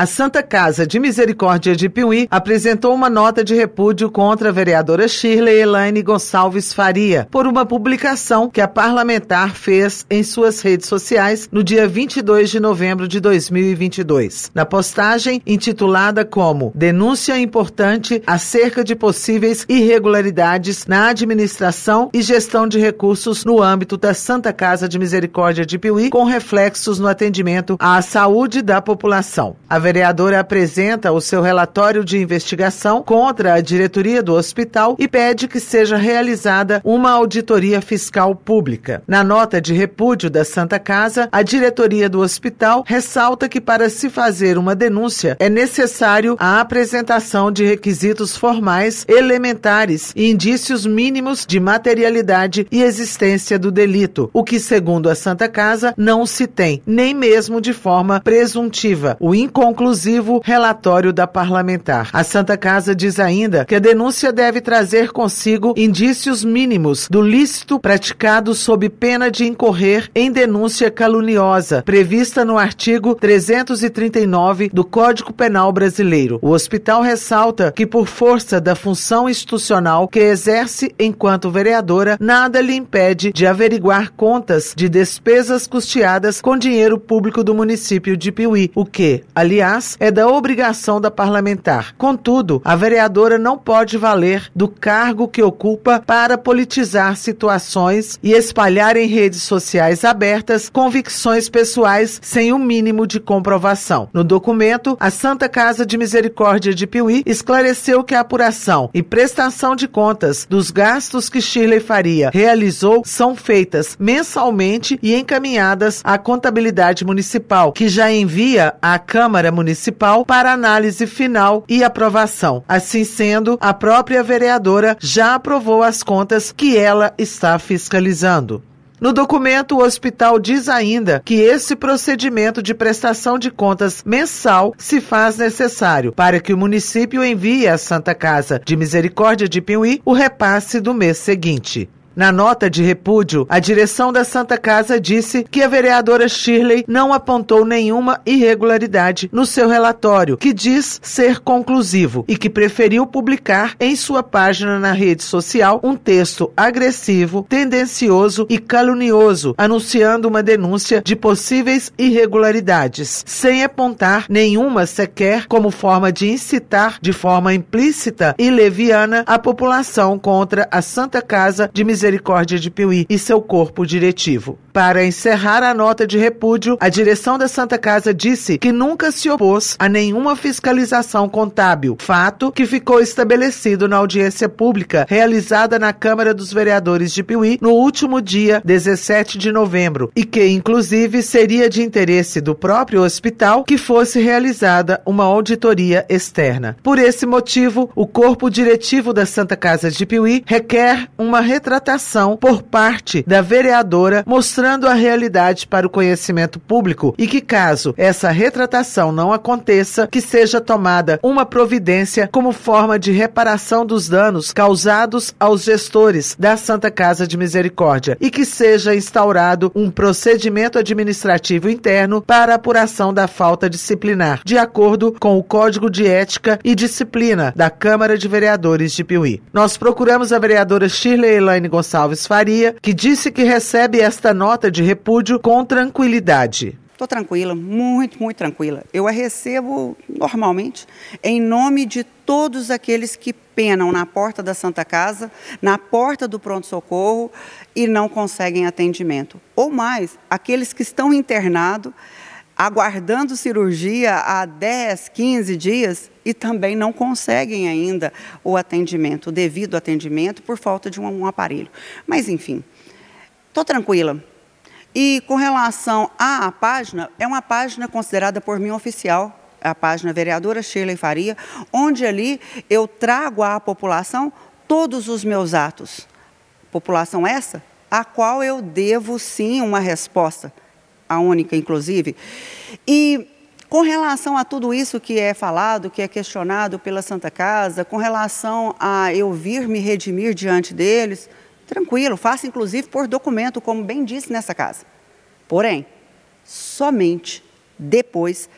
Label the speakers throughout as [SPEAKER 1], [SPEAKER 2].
[SPEAKER 1] A Santa Casa de Misericórdia de Piuí apresentou uma nota de repúdio contra a vereadora Shirley Elaine Gonçalves Faria por uma publicação que a parlamentar fez em suas redes sociais no dia 22 de novembro de 2022. Na postagem, intitulada como Denúncia Importante acerca de possíveis irregularidades na administração e gestão de recursos no âmbito da Santa Casa de Misericórdia de Piuí, com reflexos no atendimento à saúde da população. A vereadora apresenta o seu relatório de investigação contra a diretoria do hospital e pede que seja realizada uma auditoria fiscal pública. Na nota de repúdio da Santa Casa, a diretoria do hospital ressalta que para se fazer uma denúncia é necessário a apresentação de requisitos formais elementares e indícios mínimos de materialidade e existência do delito, o que, segundo a Santa Casa, não se tem, nem mesmo de forma presuntiva. O inconclusivo Inclusivo relatório da parlamentar. A Santa Casa diz ainda que a denúncia deve trazer consigo indícios mínimos do lícito praticado sob pena de incorrer em denúncia caluniosa, prevista no artigo 339 do Código Penal Brasileiro. O hospital ressalta que, por força da função institucional que exerce enquanto vereadora, nada lhe impede de averiguar contas de despesas custeadas com dinheiro público do município de Piuí, o que, aliás, aliás, é da obrigação da parlamentar. Contudo, a vereadora não pode valer do cargo que ocupa para politizar situações e espalhar em redes sociais abertas convicções pessoais sem o um mínimo de comprovação. No documento, a Santa Casa de Misericórdia de Piuí esclareceu que a apuração e prestação de contas dos gastos que Shirley Faria realizou são feitas mensalmente e encaminhadas à contabilidade municipal, que já envia à Câmara Câmara Municipal para análise final e aprovação. Assim sendo, a própria vereadora já aprovou as contas que ela está fiscalizando. No documento, o hospital diz ainda que esse procedimento de prestação de contas mensal se faz necessário para que o município envie à Santa Casa de Misericórdia de Piuí o repasse do mês seguinte. Na nota de repúdio, a direção da Santa Casa disse que a vereadora Shirley não apontou nenhuma irregularidade no seu relatório, que diz ser conclusivo e que preferiu publicar em sua página na rede social um texto agressivo, tendencioso e calunioso, anunciando uma denúncia de possíveis irregularidades, sem apontar nenhuma sequer como forma de incitar de forma implícita e leviana a população contra a Santa Casa de Misericórdia Misericórdia de Piuí e seu corpo diretivo. Para encerrar a nota de repúdio, a direção da Santa Casa disse que nunca se opôs a nenhuma fiscalização contábil, fato que ficou estabelecido na audiência pública realizada na Câmara dos Vereadores de Piuí no último dia 17 de novembro e que, inclusive, seria de interesse do próprio hospital que fosse realizada uma auditoria externa. Por esse motivo, o corpo diretivo da Santa Casa de Piuí requer uma retratação por parte da vereadora mostrando a realidade para o conhecimento público e que, caso essa retratação não aconteça, que seja tomada uma providência como forma de reparação dos danos causados aos gestores da Santa Casa de Misericórdia e que seja instaurado um procedimento administrativo interno para apuração da falta disciplinar, de acordo com o Código de Ética e Disciplina da Câmara de Vereadores de Piuí. Nós procuramos a vereadora Shirley Elaine Gonçalves Gonçalves Faria, que disse que recebe esta nota de repúdio com tranquilidade.
[SPEAKER 2] Estou tranquila, muito, muito tranquila. Eu a recebo normalmente, em nome de todos aqueles que penam na porta da Santa Casa, na porta do pronto-socorro e não conseguem atendimento. Ou mais, aqueles que estão internados, aguardando cirurgia há 10, 15 dias e também não conseguem ainda o atendimento, o devido atendimento, por falta de um, um aparelho. Mas, enfim, estou tranquila. E com relação à página, é uma página considerada por mim oficial, a página vereadora Sheila e Faria, onde ali eu trago à população todos os meus atos. População essa a qual eu devo sim uma resposta, a única inclusive. E com relação a tudo isso que é falado, que é questionado pela Santa Casa, com relação a eu vir me redimir diante deles, tranquilo, faça inclusive por documento, como bem disse nessa casa. Porém, somente depois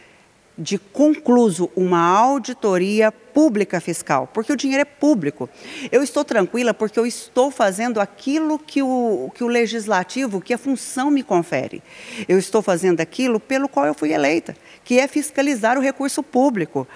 [SPEAKER 2] de concluso uma auditoria pública fiscal, porque o dinheiro é público. Eu estou tranquila porque eu estou fazendo aquilo que o, que o legislativo, que a função me confere. Eu estou fazendo aquilo pelo qual eu fui eleita, que é fiscalizar o recurso público.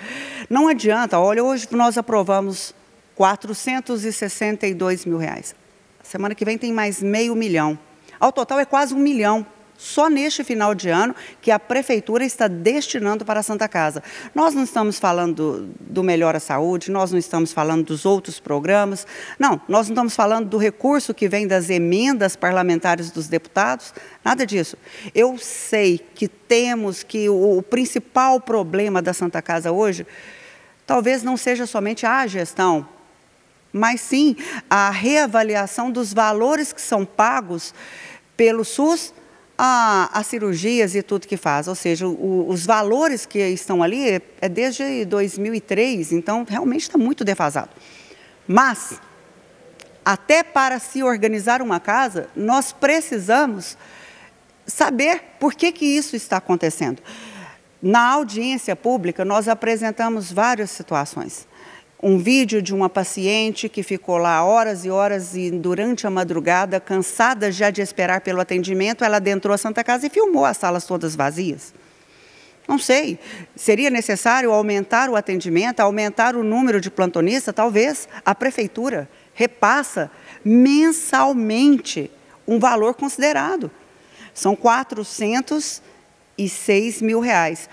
[SPEAKER 2] Não adianta, olha, hoje nós aprovamos 462 mil reais. Semana que vem tem mais meio milhão. Ao total é quase um milhão só neste final de ano que a Prefeitura está destinando para a Santa Casa. Nós não estamos falando do, Melhor à Saúde, nós não estamos falando dos outros programas, não, nós não estamos falando do recurso que vem das emendas parlamentares dos deputados, nada disso. Eu sei que temos que o, o principal problema da Santa Casa hoje talvez não seja somente a gestão, mas sim a reavaliação dos valores que são pagos pelo SUS a, as cirurgias e tudo que faz, ou seja, o, os valores que estão ali é, é desde 2003, então realmente está muito defasado. Mas, até para se organizar uma casa, nós precisamos saber por que, que isso está acontecendo. Na audiência pública, nós apresentamos várias situações um vídeo de uma paciente que ficou lá horas e horas e durante a madrugada, cansada já de esperar pelo atendimento, ela adentrou a Santa Casa e filmou as salas todas vazias. Não sei, seria necessário aumentar o atendimento, aumentar o número de plantonistas, talvez a prefeitura repassa mensalmente um valor considerado. São 406 mil reais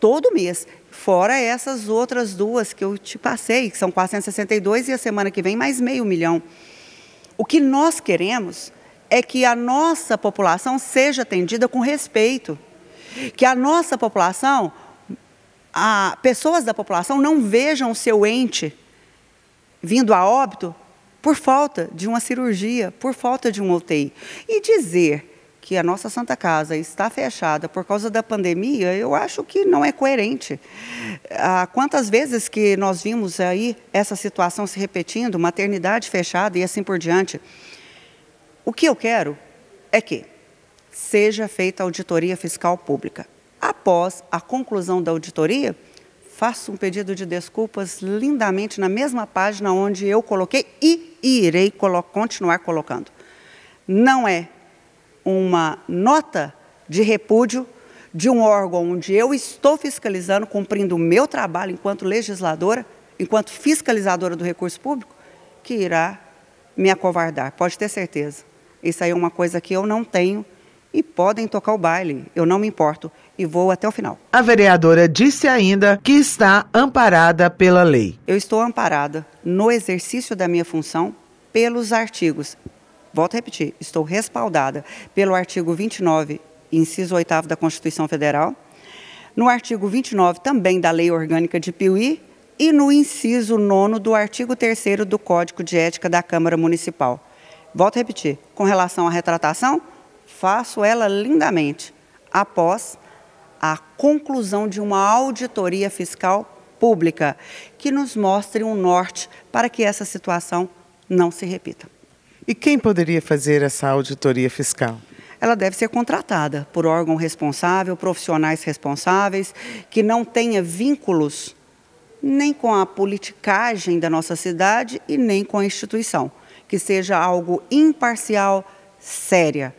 [SPEAKER 2] todo mês. Fora essas outras duas que eu te passei, que são 462 e a semana que vem mais meio milhão. O que nós queremos é que a nossa população seja atendida com respeito, que a nossa população, a, pessoas da população não vejam o seu ente vindo a óbito por falta de uma cirurgia, por falta de um UTI. E dizer que a nossa Santa Casa está fechada por causa da pandemia, eu acho que não é coerente. Ah, quantas vezes que nós vimos aí essa situação se repetindo, maternidade fechada e assim por diante. O que eu quero é que seja feita a auditoria fiscal pública. Após a conclusão da auditoria, faço um pedido de desculpas lindamente na mesma página onde eu coloquei e irei colo continuar colocando. Não é uma nota de repúdio de um órgão onde eu estou fiscalizando, cumprindo o meu trabalho enquanto legisladora, enquanto fiscalizadora do recurso público, que irá me acovardar, pode ter certeza. Isso aí é uma coisa que eu não tenho e podem tocar o baile, eu não me importo e vou até o final.
[SPEAKER 1] A vereadora disse ainda
[SPEAKER 2] que está amparada pela lei. Eu estou amparada no exercício da minha função pelos artigos volto a repetir, estou respaldada pelo artigo 29, inciso 8 da Constituição Federal, no artigo 29 também da Lei Orgânica de Piuí e no inciso 9 do artigo 3 do Código de Ética da Câmara Municipal. Volto a repetir, com relação à retratação, faço ela lindamente após a conclusão de uma auditoria fiscal pública que nos mostre um norte para que essa situação não se repita. E quem poderia fazer essa auditoria fiscal? ela deve ser contratada por órgão responsável, profissionais responsáveis, que não tenha vínculos nem com a politicagem da nossa cidade e nem com a instituição, que seja algo imparcial, séria.